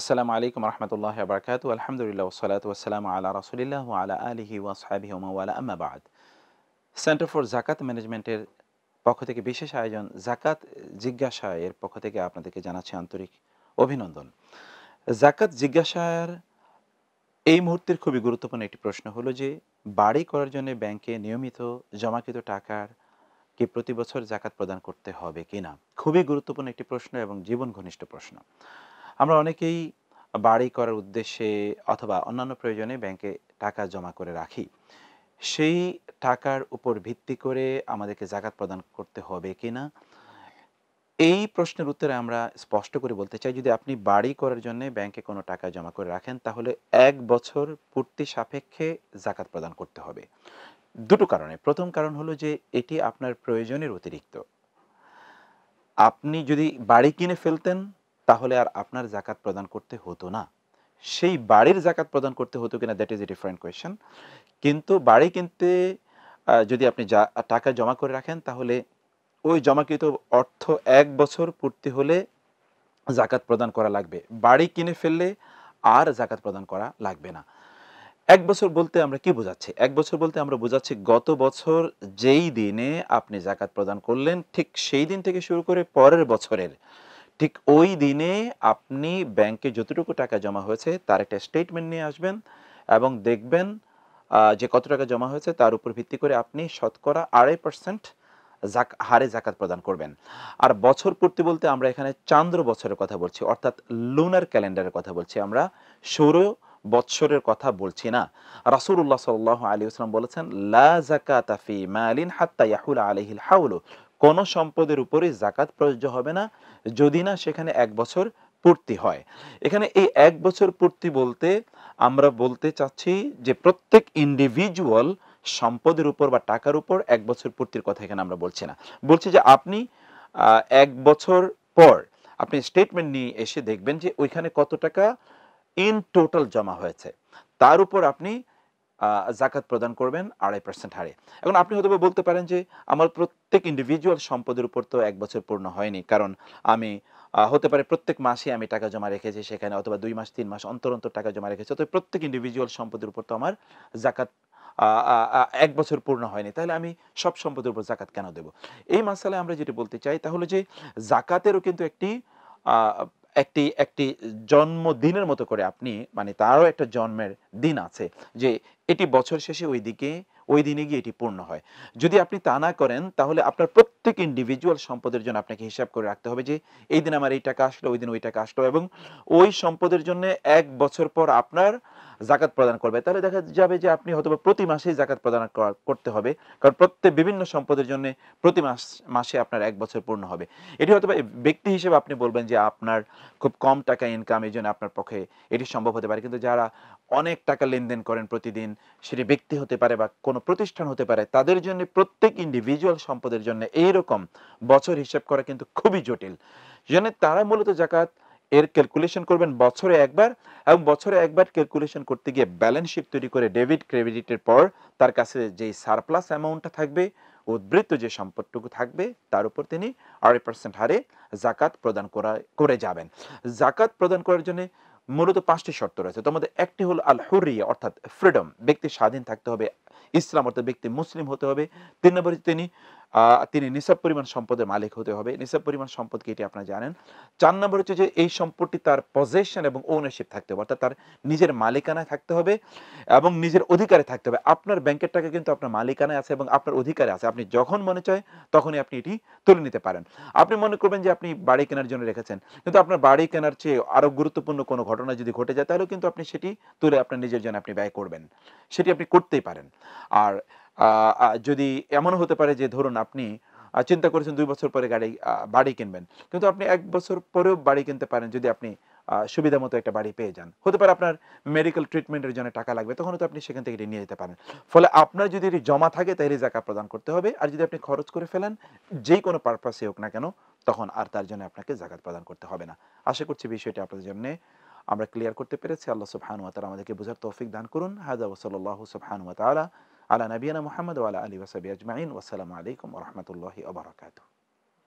আসসালামু আলাইকুম রহমতুল্লাহ আবরকাত আলহামদুলিল্লাহ সালাত ওসালাম আলা রসুলিল্লাহ আলা আলহি ওয়াসাবি ওমাওয়ালা আম্মাবাদ সেন্টার ফর জাকাত ম্যানেজমেন্টের পক্ষ থেকে বিশেষ আয়োজন জাকাত জিজ্ঞাসা এর পক্ষ থেকে আপনাদেরকে জানাচ্ছি আন্তরিক অভিনন্দন জাকাত জিজ্ঞাসার এই মুহূর্তের খুবই গুরুত্বপূর্ণ একটি প্রশ্ন হলো যে বাড়ি করার জন্য ব্যাংকে নিয়মিত জমাকৃত টাকার কি প্রতি বছর জাকাত প্রদান করতে হবে কিনা খুবই গুরুত্বপূর্ণ একটি প্রশ্ন এবং জীবন ঘনিষ্ঠ প্রশ্ন আমরা অনেকেই বাড়ি করার উদ্দেশ্যে অথবা অন্যান্য প্রয়োজনে ব্যাংকে টাকা জমা করে রাখি সেই টাকার উপর ভিত্তি করে আমাদেরকে জাকাত প্রদান করতে হবে কি না এই প্রশ্নের উত্তরে আমরা স্পষ্ট করে বলতে চাই যদি আপনি বাড়ি করার জন্য ব্যাংকে কোনো টাকা জমা করে রাখেন তাহলে এক বছর পূর্তি সাপেক্ষে জাকাত প্রদান করতে হবে দুটো কারণে প্রথম কারণ হলো যে এটি আপনার প্রয়োজনের অতিরিক্ত আপনি যদি বাড়ি কিনে ফেলতেন তাহলে আর আপনার জাকাত প্রদান করতে হতো না সেই বাড়ির জাকাত প্রদান করতে হতো কিনা that is a different question কিন্তু বাড়ি কিনতে যদি আপনি যা টাকা জমা করে রাখেন তাহলে ওই জমাকৃত অর্থ এক বছর পূর্তি হলে জাকাত প্রদান করা লাগবে বাড়ি কিনে ফেললে আর জাকাত প্রদান করা লাগবে না এক বছর বলতে আমরা কি বোঝাচ্ছি এক বছর বলতে আমরা বোঝাচ্ছি গত বছর যেই দিনে আপনি জাকাত প্রদান করলেন ঠিক সেই দিন থেকে শুরু করে পরের বছরের ঠিক ওই দিনে আপনি ব্যাংকে যতটুকু টাকা জমা হয়েছে তার একটা স্টেটমেন্ট নিয়ে আসবেন এবং দেখবেন যে কত টাকা জমা হয়েছে তার উপর ভিত্তি করে আপনি শতকরা আড়াই পার্সেন্ট জাক হারে জাকাত প্রদান করবেন আর বছর পূর্তি বলতে আমরা এখানে চান্দ্র বছরের কথা বলছি অর্থাৎ লুনার ক্যালেন্ডারের কথা বলছি আমরা সৌর বৎসরের কথা বলছি না রাসুল্লাহ সাল আলী আসসালাম বলেছেন লা জাকাত ফি মালিন হাত্তা ইয়াহুল আলহিল হাউলু কোন সম্পদের উপরে জাকাত প্রযোজ্য হবে না যদি না সেখানে এক বছর পূর্তি হয় এখানে এই এক বছর পূর্তি বলতে আমরা বলতে চাচ্ছি যে প্রত্যেক ইন্ডিভিজুয়াল সম্পদের উপর বা টাকার উপর এক বছর পূর্তির কথা এখানে আমরা বলছি না বলছি যে আপনি এক বছর পর আপনি স্টেটমেন্ট নিয়ে এসে দেখবেন যে ওইখানে কত টাকা ইন টোটাল জমা হয়েছে তার উপর আপনি জাকাত প্রদান করবেন আড়াই পার্সেন্ট হারে এখন আপনি হয়তো বলতে পারেন যে আমার প্রত্যেক ইন্ডিভিজুয়াল সম্পদের উপর তো এক বছর পূর্ণ হয়নি কারণ আমি হতে পারে প্রত্যেক মাসে আমি টাকা জমা রেখেছি সেখানে অথবা দুই মাস তিন মাস অন্তর অন্তর টাকা জমা রেখেছি অথবা প্রত্যেক ইন্ডিভিজুয়াল সম্পদের উপর তো আমার জাকাত এক বছর পূর্ণ হয়নি তাহলে আমি সব সম্পদের উপর জাকাত কেন দেব এই মাসালে আমরা যেটি বলতে চাই তাহলে যে জাকাতেরও কিন্তু একটি একটি একটি জন্মদিনের মতো করে আপনি মানে তারও একটা জন্মের দিন আছে যে এটি বছর শেষে ওই দিকে ওই দিনে গিয়ে এটি পূর্ণ হয় যদি আপনি তা না করেন তাহলে আপনার প্রত্যেক ইন্ডিভিজুয়াল সম্পদের জন্য আপনাকে হিসাব করে রাখতে হবে যে এই দিন আমার এই টাকা আসলো ওই দিন ওই টাকা আসলো এবং ওই সম্পদের জন্য এক বছর পর আপনার জাকাত প্রদান করবে তাহলে দেখা যাবে যে আপনি হয়তো প্রতি মাসেই জাকাত প্রদান করতে হবে কারণ প্রত্যেক বিভিন্ন সম্পদের জন্য প্রতি মাস মাসে আপনার এক বছর পূর্ণ হবে এটি হয়তো ব্যক্তি হিসেবে আপনি বলবেন যে আপনার খুব কম টাকা ইনকাম এই জন্য আপনার পক্ষে এটি সম্ভব হতে পারে কিন্তু যারা অনেক টাকা লেনদেন করেন প্রতিদিন সেটি ব্যক্তি হতে পারে বা কোনো প্রতিষ্ঠান হতে পারে তাদের জন্য প্রত্যেক ইন্ডিভিজুয়াল সম্পদের জন্য এই এইরকম বছর হিসাব করা কিন্তু খুবই জটিল জন্য তারা মূলত জাকাত এর ক্যালকুলেশন করবেন বছরে একবার এবং বছরে একবার ক্যালকুলেশন করতে গিয়ে ব্যালেন্স শিট তৈরি করে ডেবিট ক্রেডিটের পর তার কাছে যে সারপ্লাস অ্যামাউন্টটা থাকবে উদ্বৃত্ত যে সম্পদটুকু থাকবে তার উপর তিনি আড়াই পার্সেন্ট হারে জাকাত প্রদান করা করে যাবেন জাকাত প্রদান করার জন্য মূলত পাঁচটি শর্ত রয়েছে তোমাদের মধ্যে একটি হল আল হুরিয়া অর্থাৎ ফ্রিডম ব্যক্তি স্বাধীন থাকতে হবে ইসলাম অর্থাৎ ব্যক্তি মুসলিম হতে হবে তিন নম্বরে তিনি তিনি নিসাব পরিমাণ সম্পদের মালিক হতে হবে নিসাব পরিমাণ সম্পদ কি এটি আপনারা জানেন চার নম্বর হচ্ছে যে এই সম্পদটি তার পজেশন এবং ওনারশিপ থাকতে হবে অর্থাৎ তার নিজের মালিকানায় থাকতে হবে এবং নিজের অধিকারে থাকতে হবে আপনার ব্যাংকের টাকা কিন্তু আপনার মালিকানায় আছে এবং আপনার অধিকারে আছে আপনি যখন মনে চায় তখনই আপনি এটি তুলে নিতে পারেন আপনি মনে করবেন যে আপনি বাড়ি কেনার জন্য রেখেছেন কিন্তু আপনার বাড়ি কেনার চেয়ে আরও গুরুত্বপূর্ণ কোনো ঘটনা যদি ঘটে যায় তাহলেও কিন্তু আপনি সেটি তুলে আপনার নিজের জন্য আপনি ব্যয় করবেন সেটি আপনি করতেই পারেন আর যদি এমন হতে পারে যে ধরুন আপনি চিন্তা করেছেন দুই বছর পরে গাড়ি বাড়ি কিনবেন কিন্তু আপনি এক বছর পরেও বাড়ি কিনতে পারেন যদি আপনি সুবিধা মতো একটা বাড়ি পেয়ে যান হতে পারে আপনার মেডিকেল ট্রিটমেন্টের জন্য টাকা লাগবে তখন তো আপনি সেখান থেকে এটি নিয়ে যেতে পারেন ফলে আপনার যদি জমা থাকে তাই জাকা প্রদান করতে হবে আর যদি আপনি খরচ করে ফেলেন যেই কোনো পারপাসে হোক না কেন তখন আর তার জন্য আপনাকে জাকাত প্রদান করতে হবে না আশা করছি বিষয়টি আপনাদের জন্য আমরা ক্লিয়ার করতে পেরেছি আল্লাহ সুবহান ওয়া তাআলা আমাদেরকে বোঝার তৌফিক দান করুন হাদা ওয়া সাল্লাল্লাহু সুবহান ওয়া তাআলা على نبينا محمد وعلى آله وصحبه أجمعين والسلام عليكم ورحمة الله وبركاته